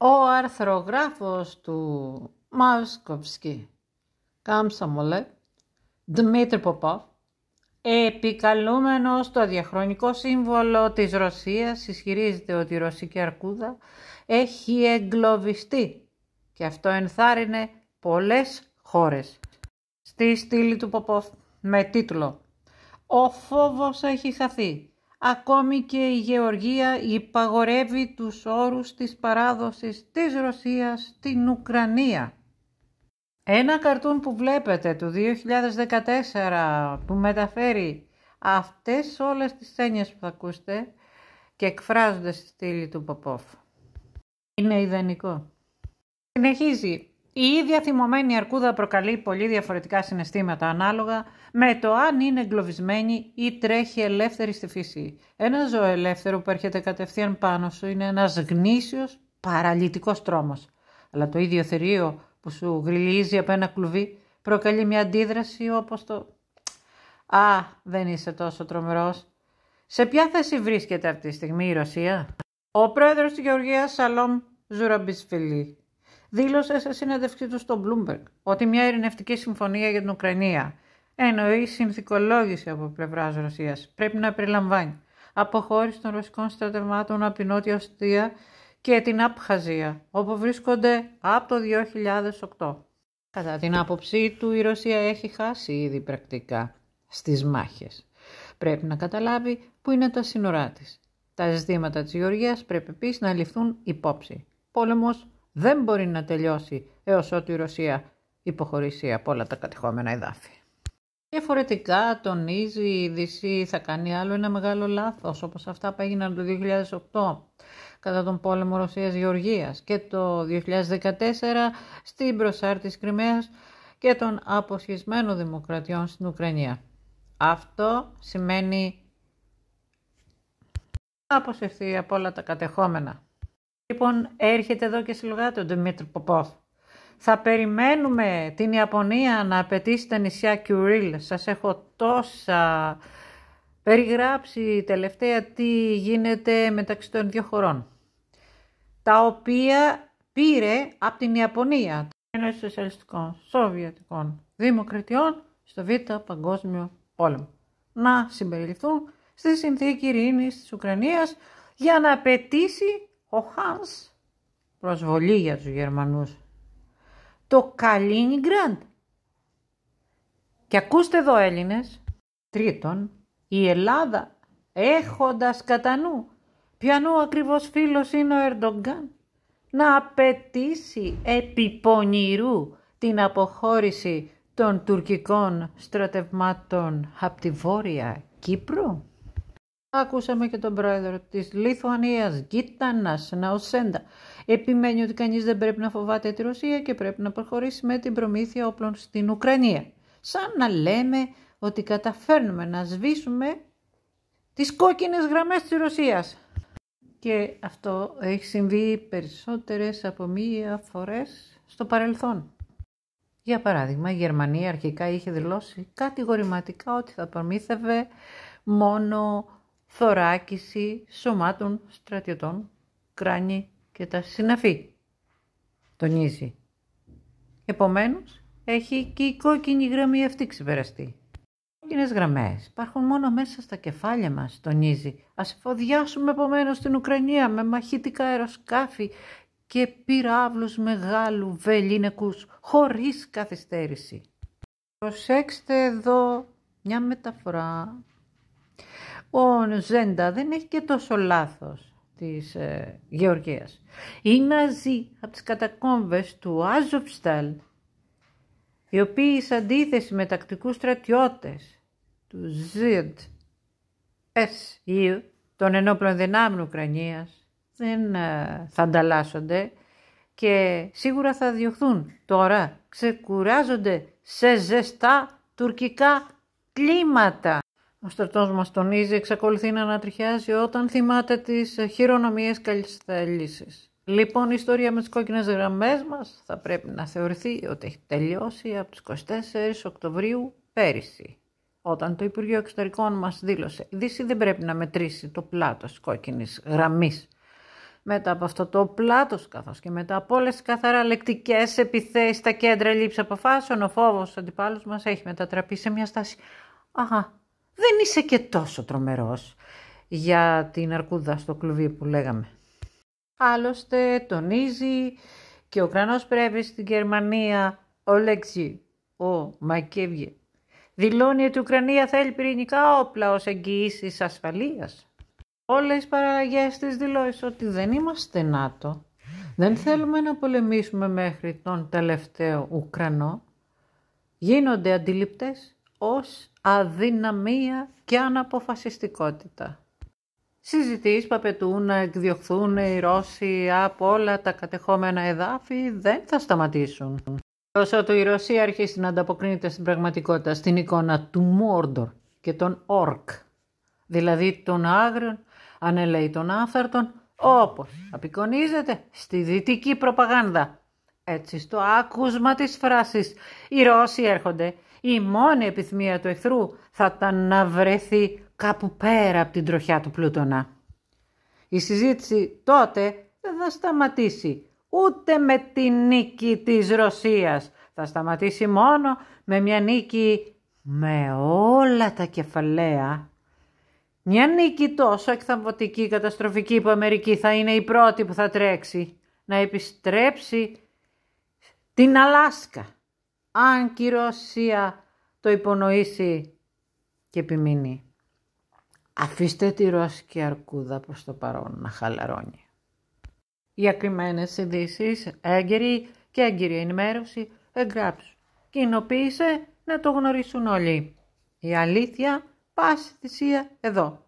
Ο αρθρογράφος του Μάσκοβσκι, Καμσαμολέ, Δημήτρη Ποπόφ, επικαλούμενος στο διαχρονικό σύμβολο της Ρωσίας, ισχυρίζεται ότι η ρωσική αρκούδα έχει εγκλωβιστεί και αυτό ενθάρρυνε πολλές χώρες. Στη στήλη του Ποπόφ με τίτλο «Ο φόβος έχει χαθεί. Ακόμη και η Γεωργία υπαγορεύει τους όρους της παράδοσης της Ρωσίας στην Ουκρανία. Ένα καρτούν που βλέπετε του 2014 που μεταφέρει αυτές όλες τις έννοιες που θα ακούσετε και εκφράζονται στη στήλη του Ποπόφ. Είναι ιδανικό. Συνεχίζει. Η ίδια θυμωμένη αρκούδα προκαλεί πολύ διαφορετικά συναισθήματα ανάλογα με το αν είναι εγκλωβισμένη ή τρέχει ελεύθερη στη φύση. Ένα ελεύθερο που έρχεται κατευθείαν πάνω σου είναι ένας γνήσιος παραλυτικός τρόμος. Αλλά το ίδιο θηρίο που σου γριλίζει από ένα κλουβί προκαλεί μια αντίδραση όπως το «Α, δεν είσαι τόσο τρομερός». Σε ποια θέση βρίσκεται αυτή τη στιγμή η Ρωσία? Ο πρόεδρος της Γεωργίας Σαλόμ Ζουραμπισφιλί δήλωσε σε συνέντευξή του στο Bloomberg ότι μια ειρηνευτική συμφωνία για την Ουκρανία εννοεί συνθηκολόγηση από πλευράς Ρωσίας πρέπει να περιλαμβάνει αποχώρηση των ρωσικών στρατευμάτων από την Νότια Οστία και την Απχαζία, όπου βρίσκονται από το 2008. Κατά την άποψή του, η Ρωσία έχει χάσει ήδη πρακτικά στις μάχες. Πρέπει να καταλάβει που είναι τα σύνορά της. Τα ζητήματα της Γεωργίας πρέπει επίσης να ληφθούν υπόψη. Πόλεμος δεν μπορεί να τελειώσει έως ότου η Ρωσία υποχωρήσει από όλα τα κατεχόμενα εδάφη. Διαφορετικά τονίζει η Δύση θα κάνει άλλο ένα μεγάλο λάθος όπως αυτά που έγιναν το 2008 κατά τον πόλεμο Ρωσίας-Γεωργίας και το 2014 στην προσάρτηση της Κρυμαίας και των αποσχισμένων δημοκρατιών στην Ουκρανία. Αυτό σημαίνει αποσυρθεί από όλα τα κατεχόμενα λοιπόν έρχεται εδώ και συλλογάται ο Δημήτρη Ποπόφ. Θα περιμένουμε την Ιαπωνία να απαιτήσει τα νησιά Κιουρίλ. Σας έχω τόσα περιγράψει τελευταία τι γίνεται μεταξύ των δύο χωρών. Τα οποία πήρε από την Ιαπωνία, των Ένωση Σοσιαλιστικών, Σοβιετικών, Δημοκρατιών στο Β' Παγκόσμιο Πόλεμο. Να συμπεριληφθούν στη συνθήκη ειρήνης της Ουκρανίας για να απαιτήσει ο Χάνς, προσβολή για τους Γερμανούς. Το Καλίνιγκραντ. Και ακούστε εδώ Έλληνες, τρίτον, η Ελλάδα έχοντας κατά νου ποιανού ακριβώς φίλος είναι ο Ερντογκάν να απαιτήσει επί πονηρού την αποχώρηση των τουρκικών στρατευμάτων από τη Βόρεια Κύπρο. Ακούσαμε και τον πρόεδρο της Λιθουανίας, Γκίτανα Ναοσέντα. Επιμένει ότι κανείς δεν πρέπει να φοβάται τη Ρωσία και πρέπει να προχωρήσει με την προμήθεια όπλων στην Ουκρανία. Σαν να λέμε ότι καταφέρνουμε να σβήσουμε τις κόκκινες γραμμές της Ρωσίας. Και αυτό έχει συμβεί περισσότερες από μία φορές στο παρελθόν. Για παράδειγμα, η Γερμανία αρχικά είχε δηλώσει κατηγορηματικά ότι θα προμήθευε μόνο θωράκιση σωμάτων στρατιωτών, κράνη και τα συναφή. Τονίζει. Επομένως, έχει και η κόκκινη γραμμή αυτή ξεπεραστεί. Κόκκινες γραμμές υπάρχουν μόνο μέσα στα κεφάλια μας, τονίζει. Ας εφοδιάσουμε επομένως την Ουκρανία με μαχητικά αεροσκάφη και πυράβλους μεγάλου βελίνεκους, χωρίς καθυστέρηση. Προσέξτε εδώ μια μεταφορά ο Ζέντα δεν έχει και τόσο λάθος της ε, Γεωργίας. Οι Ναζί από τις κατακόμβες του Άζοφσταλ, οι οποίοι αντίθεση με τακτικούς στρατιώτες του ZSU, των ενόπλων δυνάμεων Ουκρανίας, δεν ε, θα ανταλλάσσονται και σίγουρα θα διωχθούν. Τώρα ξεκουράζονται σε ζεστά τουρκικά κλίματα. Ο στρατός μας τονίζει, εξακολουθεί να ανατριχιάζει όταν θυμάται τις χειρονομίες καλής Λοιπόν, η ιστορία με τις κόκκινες γραμμές μας θα πρέπει να θεωρηθεί ότι έχει τελειώσει από τις 24 Οκτωβρίου πέρυσι. Όταν το Υπουργείο Εξωτερικών μας δήλωσε, η Δύση δεν πρέπει να μετρήσει το πλάτος κόκκινης γραμμής. Μετά από αυτό το πλάτος, καθώς και μετά από όλες τις καθαρά λεκτικές επιθέσεις στα κέντρα λήψης αποφάσεων, ο φόβος αντιπάλους μας έχει μετατραπεί σε μια στάση. Αχα, δεν είσαι και τόσο τρομερός για την αρκούδα στο κλουβί που λέγαμε. Άλλωστε τονίζει και ο κρανός πρέπει στην Γερμανία, ο Λεξί, ο Μακέβιε, δηλώνει ότι η Ουκρανία θέλει πυρηνικά όπλα ως εγγυήσεις ασφαλείας. Όλες οι παραγές της δηλώσεις ότι δεν είμαστε ΝΑΤΟ, δεν θέλουμε να πολεμήσουμε μέχρι τον τελευταίο Ουκρανό, γίνονται αντιληπτές ως αδυναμία και αναποφασιστικότητα. Συζητήσεις που απαιτούν να εκδιωχθούν οι Ρώσοι από όλα τα κατεχόμενα εδάφη δεν θα σταματήσουν. Όσο το η Ρωσία αρχίσει να ανταποκρίνεται στην πραγματικότητα, στην εικόνα του Μόρντορ και των Ορκ, δηλαδή των άγριων, ανελαίτων άνθαρτων, όπως απεικονίζεται στη δυτική προπαγάνδα. Έτσι στο άκουσμα της φράσης «Οι Ρώσοι έρχονται, η μόνη επιθυμία του εχθρού θα ήταν να βρεθεί κάπου πέρα από την τροχιά του Πλούτονα. Η συζήτηση τότε δεν θα σταματήσει ούτε με τη νίκη της Ρωσίας. Θα σταματήσει μόνο με μια νίκη με όλα τα κεφαλαία. Μια νίκη τόσο εκθαμβωτική καταστροφική που η Αμερική θα είναι η πρώτη που θα τρέξει να επιστρέψει την Αλάσκα αν και η Ρωσία το υπονοήσει και επιμείνει. Αφήστε τη Ρώσικη αρκούδα προς το παρόν να χαλαρώνει. Για κρυμμένες ειδήσεις, έγκαιρη και έγκυρη ενημέρωση, εγγράψου. Κοινοποίησε να το γνωρίσουν όλοι. Η αλήθεια, πάση θυσία, εδώ.